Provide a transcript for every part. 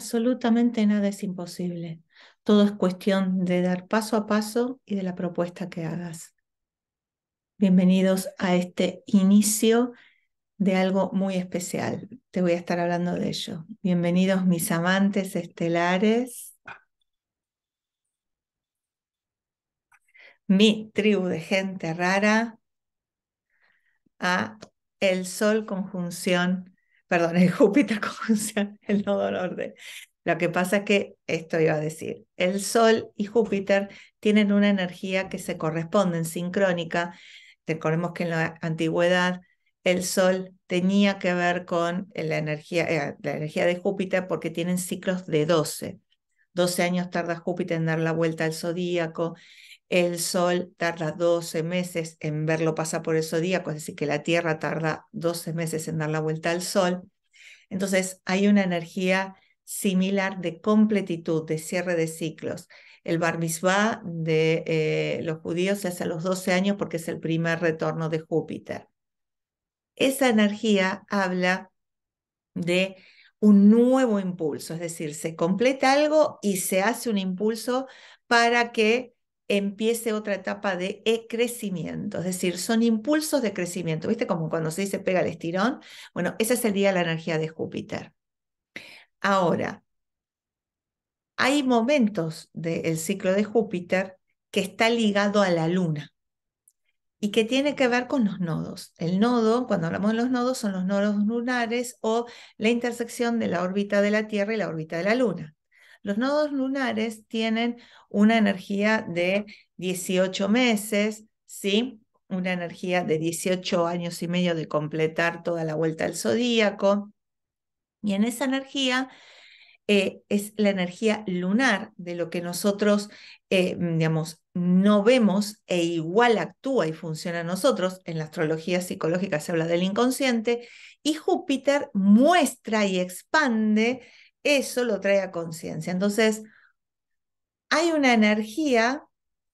absolutamente nada es imposible. Todo es cuestión de dar paso a paso y de la propuesta que hagas. Bienvenidos a este inicio de algo muy especial. Te voy a estar hablando de ello. Bienvenidos mis amantes estelares. Mi tribu de gente rara a el sol conjunción perdón, el Júpiter conjunción el nodo orden. Lo que pasa es que esto iba a decir, el Sol y Júpiter tienen una energía que se corresponde en sincrónica. Recordemos que en la antigüedad el Sol tenía que ver con la energía, eh, la energía de Júpiter porque tienen ciclos de 12. 12 años tarda Júpiter en dar la vuelta al zodíaco, el Sol tarda 12 meses en verlo pasar por el día, es pues, decir, que la Tierra tarda 12 meses en dar la vuelta al Sol. Entonces hay una energía similar de completitud, de cierre de ciclos. El Bar Mitzvah de eh, los judíos se hace a los 12 años porque es el primer retorno de Júpiter. Esa energía habla de un nuevo impulso, es decir, se completa algo y se hace un impulso para que empiece otra etapa de crecimiento, es decir, son impulsos de crecimiento, ¿viste? Como cuando se dice pega el estirón. Bueno, ese es el día de la energía de Júpiter. Ahora, hay momentos del ciclo de Júpiter que está ligado a la luna y que tiene que ver con los nodos. El nodo, cuando hablamos de los nodos, son los nodos lunares o la intersección de la órbita de la Tierra y la órbita de la Luna. Los nodos lunares tienen una energía de 18 meses, ¿sí? Una energía de 18 años y medio de completar toda la vuelta al zodíaco. Y en esa energía eh, es la energía lunar de lo que nosotros, eh, digamos, no vemos e igual actúa y funciona en nosotros. En la astrología psicológica se habla del inconsciente y Júpiter muestra y expande eso lo trae a conciencia. Entonces, hay una energía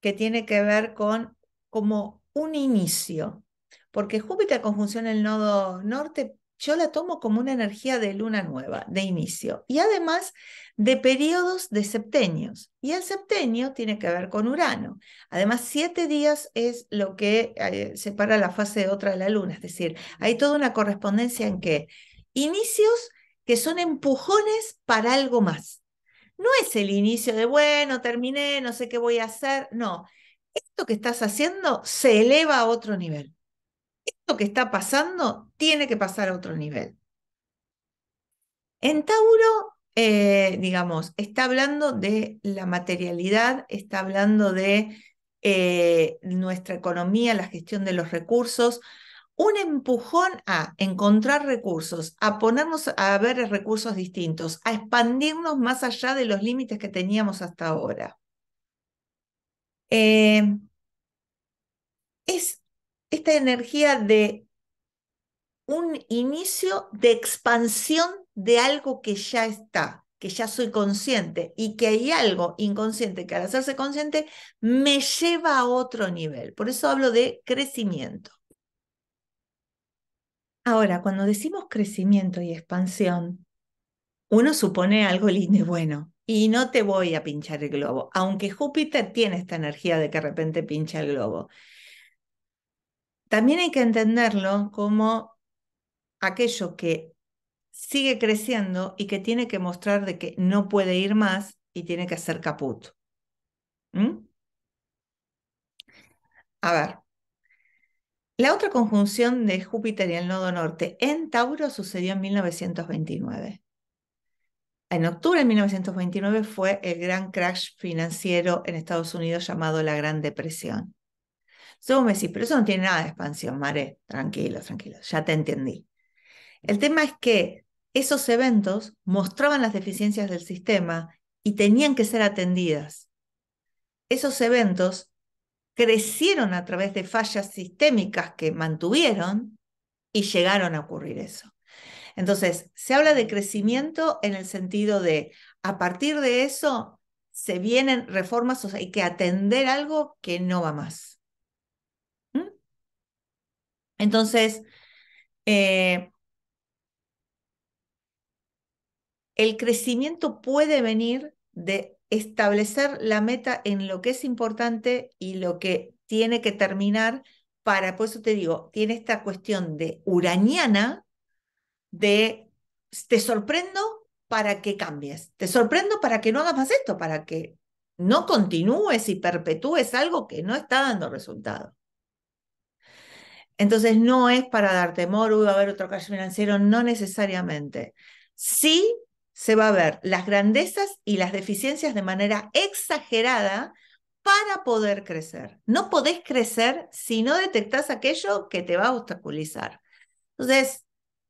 que tiene que ver con como un inicio, porque Júpiter conjunción el nodo norte, yo la tomo como una energía de luna nueva, de inicio, y además de periodos de septenios. Y el septenio tiene que ver con Urano. Además, siete días es lo que eh, separa la fase de otra de la luna, es decir, hay toda una correspondencia en que inicios que son empujones para algo más. No es el inicio de, bueno, terminé, no sé qué voy a hacer. No, esto que estás haciendo se eleva a otro nivel. Esto que está pasando tiene que pasar a otro nivel. En Tauro, eh, digamos, está hablando de la materialidad, está hablando de eh, nuestra economía, la gestión de los recursos, un empujón a encontrar recursos, a ponernos a ver recursos distintos, a expandirnos más allá de los límites que teníamos hasta ahora. Eh, es esta energía de un inicio de expansión de algo que ya está, que ya soy consciente y que hay algo inconsciente que al hacerse consciente me lleva a otro nivel. Por eso hablo de crecimiento. Ahora, cuando decimos crecimiento y expansión, uno supone algo lindo y bueno, y no te voy a pinchar el globo, aunque Júpiter tiene esta energía de que de repente pincha el globo. También hay que entenderlo como aquello que sigue creciendo y que tiene que mostrar de que no puede ir más y tiene que hacer caput. A ver, la otra conjunción de Júpiter y el nodo norte en Tauro sucedió en 1929. En octubre de 1929 fue el gran crash financiero en Estados Unidos llamado la Gran Depresión. Entonces vos me pero eso no tiene nada de expansión, Mare. Tranquilo, tranquilo, ya te entendí. El tema es que esos eventos mostraban las deficiencias del sistema y tenían que ser atendidas. Esos eventos crecieron a través de fallas sistémicas que mantuvieron y llegaron a ocurrir eso. Entonces, se habla de crecimiento en el sentido de, a partir de eso, se vienen reformas, o sea, hay que atender algo que no va más. ¿Mm? Entonces, eh, el crecimiento puede venir de establecer la meta en lo que es importante y lo que tiene que terminar para, por eso te digo, tiene esta cuestión de uraniana, de te sorprendo para que cambies, te sorprendo para que no hagas más esto, para que no continúes y perpetúes algo que no está dando resultado. Entonces no es para dar temor, uy, va a haber otro caso financiero, no necesariamente. Sí se va a ver las grandezas y las deficiencias de manera exagerada para poder crecer. No podés crecer si no detectás aquello que te va a obstaculizar. Entonces,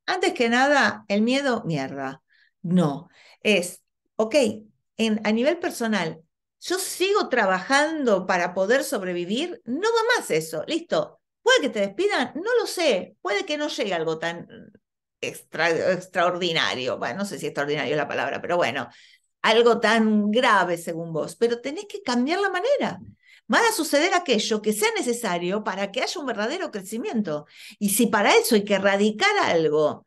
antes que nada, el miedo, mierda. No, es, ok, en, a nivel personal, yo sigo trabajando para poder sobrevivir, no va más eso, listo. Puede que te despidan, no lo sé, puede que no llegue algo tan extraordinario, bueno, no sé si extraordinario es la palabra, pero bueno, algo tan grave según vos, pero tenés que cambiar la manera. Va a suceder aquello que sea necesario para que haya un verdadero crecimiento. Y si para eso hay que erradicar algo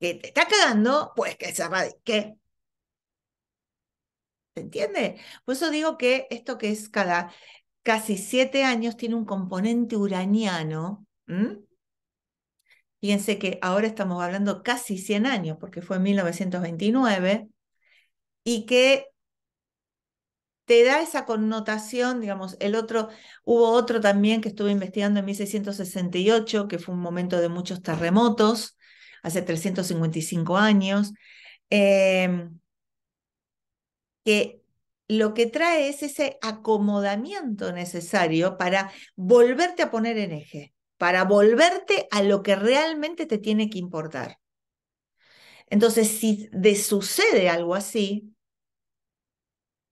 que te está cagando, pues que se erradique. ¿Se entiende? Por eso digo que esto que es cada casi siete años tiene un componente uraniano. Fíjense que ahora estamos hablando casi 100 años, porque fue en 1929, y que te da esa connotación, digamos, el otro, hubo otro también que estuve investigando en 1668, que fue un momento de muchos terremotos, hace 355 años, em, que lo que trae es ese acomodamiento necesario para volverte a poner en eje para volverte a lo que realmente te tiene que importar. Entonces, si te sucede algo así,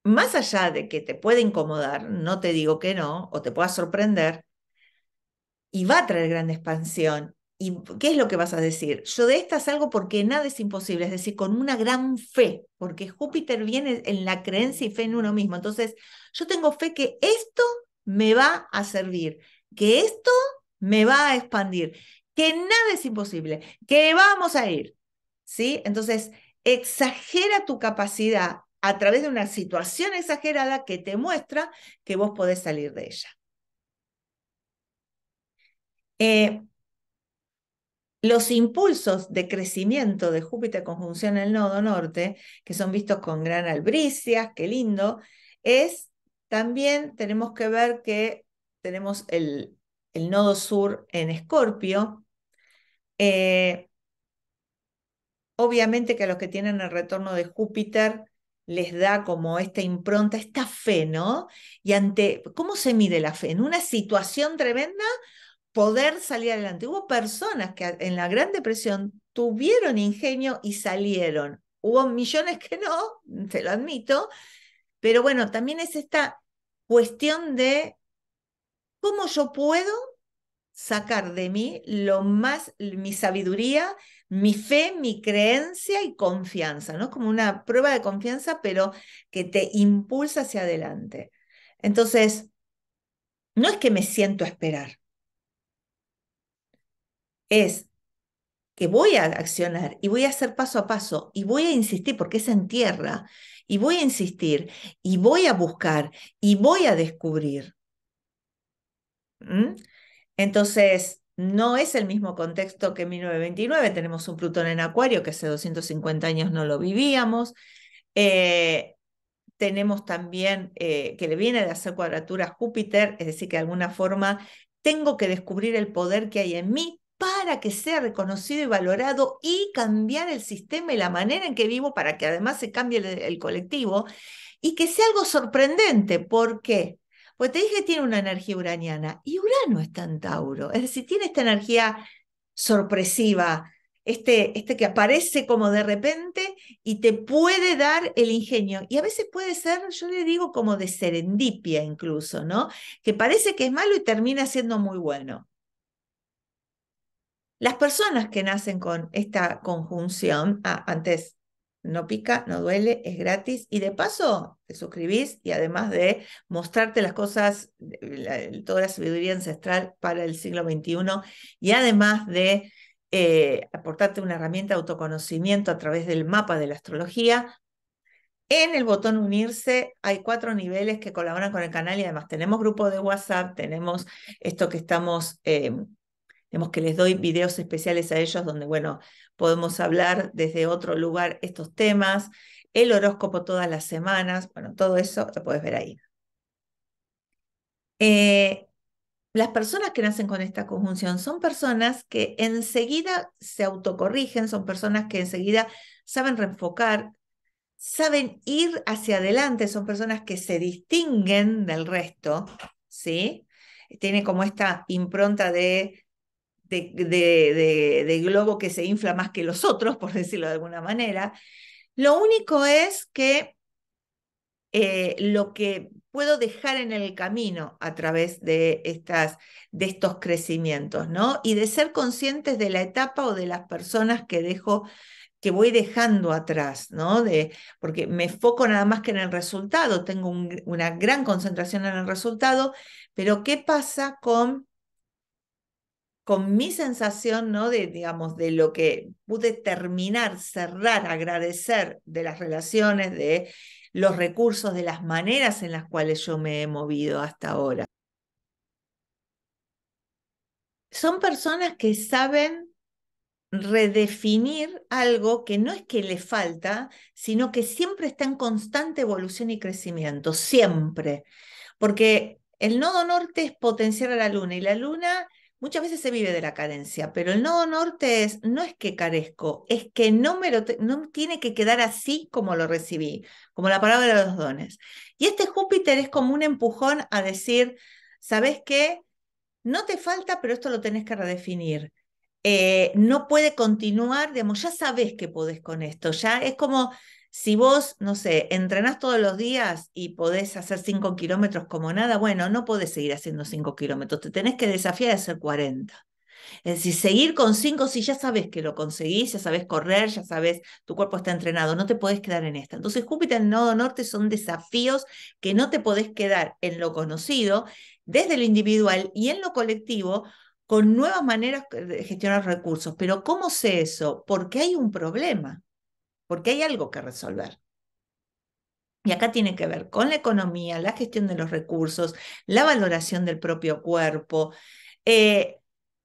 más allá de que te pueda incomodar, no te digo que no, o te pueda sorprender, y va a traer gran expansión. ¿Y qué es lo que vas a decir? Yo de esta salgo porque nada es imposible, es decir, con una gran fe, porque Júpiter viene en la creencia y fe en uno mismo. Entonces, yo tengo fe que esto me va a servir, que esto me va a expandir, que nada es imposible, que vamos a ir. ¿Sí? Entonces, exagera tu capacidad a través de una situación exagerada que te muestra que vos podés salir de ella. Eh, los impulsos de crecimiento de Júpiter conjunción en el nodo norte, que son vistos con gran albricias, qué lindo, es también tenemos que ver que tenemos el, el nodo sur en Escorpio. Eh, obviamente que a los que tienen el retorno de Júpiter les da como esta impronta, esta fe, ¿no? Y ante, ¿cómo se mide la fe? En una situación tremenda, poder salir adelante. Hubo personas que en la Gran Depresión tuvieron ingenio y salieron. Hubo millones que no, te lo admito, pero bueno, también es esta cuestión de ¿Cómo yo puedo sacar de mí lo más, mi sabiduría, mi fe, mi creencia y confianza, ¿no? Como una prueba de confianza, pero que te impulsa hacia adelante. Entonces, no es que me siento a esperar, es que voy a accionar y voy a hacer paso a paso y voy a insistir porque es en tierra y voy a insistir y voy a buscar y voy a descubrir. ¿Mm? Entonces, no es el mismo contexto que en 1929. Tenemos un Plutón en Acuario que hace 250 años no lo vivíamos. Eh, tenemos también eh, que le viene de hacer cuadratura a Júpiter, es decir, que de alguna forma tengo que descubrir el poder que hay en mí para que sea reconocido y valorado y cambiar el sistema y la manera en que vivo para que además se cambie el, el colectivo y que sea algo sorprendente. ¿Por qué? Pues te dije tiene una energía uraniana y Urano es tan Tauro, es decir, tiene esta energía sorpresiva, este, este que aparece como de repente y te puede dar el ingenio. Y a veces puede ser, yo le digo, como de serendipia incluso, ¿no? Que parece que es malo y termina siendo muy bueno. Las personas que nacen con esta conjunción, ah, antes no pica, no duele, es gratis. Y de paso, te suscribís y además de mostrarte las cosas, toda la sabiduría ancestral para el siglo XXI y además de eh, aportarte una herramienta de autoconocimiento a través del mapa de la astrología. En el botón unirse hay cuatro niveles que colaboran con el canal y además tenemos grupo de WhatsApp, tenemos esto que estamos... Em, vemos que les doy videos especiales a ellos donde, bueno, podemos hablar desde otro lugar estos temas, el horóscopo todas las semanas, bueno, todo eso lo puedes ver ahí. Eh, las personas que nacen con esta conjunción son personas que enseguida se autocorrigen, son personas que enseguida saben reenfocar, saben ir hacia adelante, son personas que se distinguen del resto, ¿sí? Tiene como esta impronta de de, de, globo que se infla más que los otros, por decirlo de alguna manera. Lo único es que eh, lo que puedo dejar en el camino a través de, estas, de estos crecimientos, ¿no? Y de ser conscientes de la etapa o de las personas que dejo que voy dejando atrás, ¿no? De, porque me foco nada más que en el resultado, tengo una gran concentración en el resultado, pero ¿qué pasa con con mi sensación, ¿no? De, digamos, de lo que pude terminar, cerrar, agradecer de las relaciones, de los recursos, de las maneras en las cuales yo me he movido hasta ahora. Son personas que saben redefinir algo que no es que le falta, sino que siempre está en constante evolución y crecimiento, siempre. Porque el nodo norte es potenciar a la luna y la luna muchas veces se vive de la carencia, pero el nodo norte es, no es que carezco, es que no, me lo no tiene que quedar así como lo recibí, como la palabra de los dones. Y este Júpiter es como un empujón a decir, ¿sabes qué? No te falta, pero esto lo tenés que redefinir. Eh, no puede continuar, digamos, ya sabes que podés con esto, ya es como si vos, no sé, entrenás todos los días y podés hacer 5 kilómetros como nada, bueno, no podés seguir haciendo 5 kilómetros, te tenés que desafiar a hacer 40. Es decir, seguir con 5 si ya sabes que lo conseguís, ya sabes correr, ya sabes, tu cuerpo está entrenado, no te podés quedar en esta. Entonces, Júpiter en Nodo Norte son desafíos que no te podés quedar en lo conocido, desde lo individual y en lo colectivo, con nuevas maneras de gestionar recursos. Pero ¿cómo sé eso? Porque hay un problema porque hay algo que resolver. Y acá tiene que ver con la economía, la gestión de los recursos, la valoración del propio cuerpo, eh,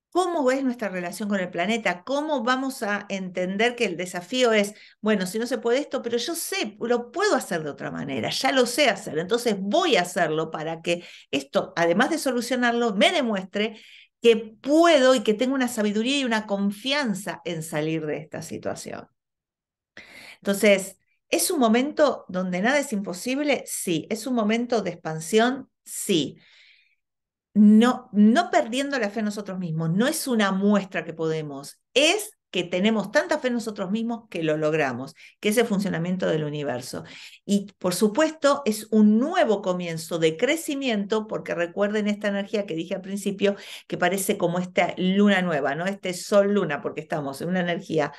cómo es nuestra relación con el planeta, cómo vamos a entender que el desafío es, bueno, si no se puede esto, pero yo sé, lo puedo hacer de otra manera, ya lo sé hacer, entonces voy a hacerlo para que esto, además de solucionarlo, me demuestre que puedo y que tengo una sabiduría y una confianza en salir de esta situación. Entonces, ¿es un momento donde nada es imposible? Sí. ¿Es un momento de expansión? Sí. No, no perdiendo la fe en nosotros mismos, no es una muestra que podemos, es que tenemos tanta fe en nosotros mismos que lo logramos, que es el funcionamiento del universo. Y por supuesto es un nuevo comienzo de crecimiento, porque recuerden esta energía que dije al principio, que parece como esta luna nueva, ¿no? Este sol luna, porque estamos en una energía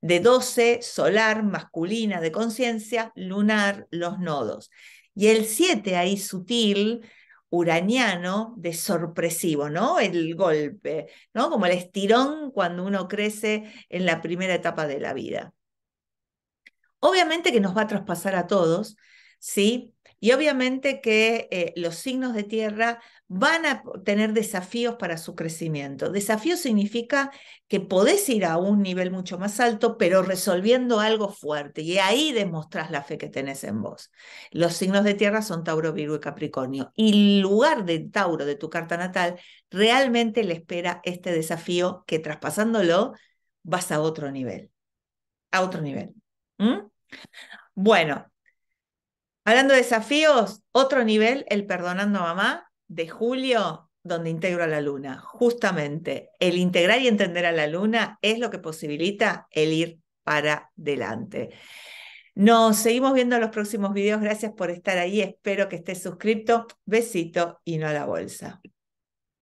de 12, solar, masculina, de conciencia, lunar, los nodos. Y el 7 ahí sutil, uraniano, de sorpresivo, ¿no? El golpe, ¿no? Como el estirón cuando uno crece en la primera etapa de la vida. Obviamente que nos va a traspasar a todos, ¿sí? Y obviamente que eh, los signos de tierra van a tener desafíos para su crecimiento. Desafío significa que podés ir a un nivel mucho más alto, pero resolviendo algo fuerte. Y ahí demostrás la fe que tenés en vos. Los signos de tierra son Tauro, Virgo y Capricornio. Y en lugar de Tauro de tu carta natal realmente le espera este desafío que traspasándolo vas a otro nivel. A otro nivel. Bueno, Hablando de desafíos, otro nivel, el Perdonando a Mamá de Julio, donde integro a la luna. Justamente, el integrar y entender a la luna es lo que posibilita el ir para adelante. Nos seguimos viendo en los próximos videos. Gracias por estar ahí. Espero que estés suscrito. Besito y no a la bolsa.